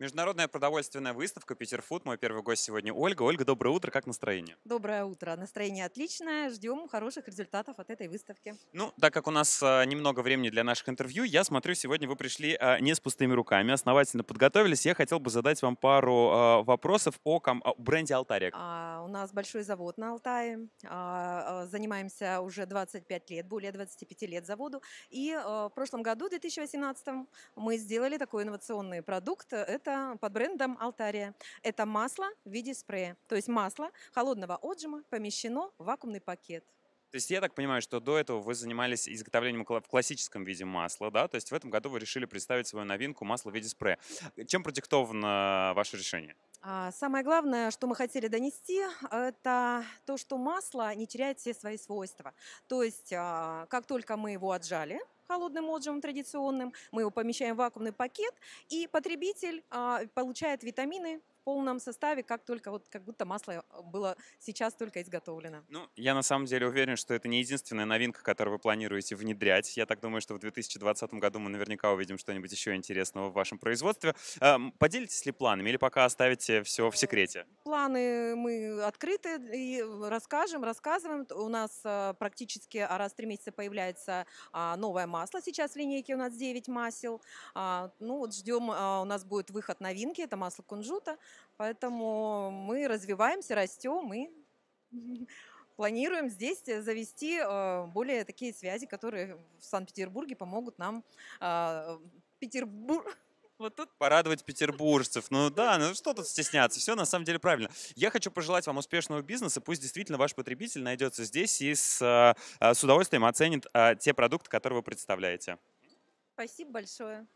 Международная продовольственная выставка «Питерфуд». Мой первый гость сегодня Ольга. Ольга, доброе утро. Как настроение? Доброе утро. Настроение отличное. Ждем хороших результатов от этой выставки. Ну, так как у нас а, немного времени для наших интервью, я смотрю, сегодня вы пришли а, не с пустыми руками, основательно подготовились. Я хотел бы задать вам пару а, вопросов о, ком- о бренде «Алтарик». А, у нас большой завод на Алтае. А, занимаемся уже 25 лет, более 25 лет заводу. И а, в прошлом году, в 2018, мы сделали такой инновационный продукт – это под брендом Алтария. Это масло в виде спрея. То есть масло холодного отжима помещено в вакуумный пакет. То есть я так понимаю, что до этого вы занимались изготовлением в классическом виде масла, да? То есть в этом году вы решили представить свою новинку масло в виде спрея. Чем продиктовано ваше решение? А, самое главное, что мы хотели донести, это то, что масло не теряет все свои свойства. То есть, а, как только мы его отжали, холодным отжимом традиционным, мы его помещаем в вакуумный пакет, и потребитель а, получает витамины, полном составе, как только вот как будто масло э, было сейчас только изготовлено. Ну, я на самом деле уверен, что это не единственная новинка, которую вы планируете внедрять. Я так думаю, что в 2020 году мы наверняка увидим что-нибудь еще интересного в вашем производстве. Эм, поделитесь ли планами или пока оставите все в секрете? Э, планы мы открыты и расскажем, рассказываем. У нас э, практически а, раз в три месяца появляется а, новое масло. Сейчас в линейке у нас 9 масел. А, ну вот ждем, у нас будет выход новинки, это масло кунжута. Поэтому мы развиваемся, растем и планируем здесь завести э, более такие связи, которые в Санкт-Петербурге помогут нам а, Петербург. Вот тут. Порадовать петербуржцев. Ну да, ну что тут стесняться? Все на самом деле правильно. Я хочу пожелать вам успешного бизнеса. Пусть действительно ваш потребитель найдется здесь и с, э, э, с удовольствием оценит те продукты, которые вы представляете. Спасибо большое.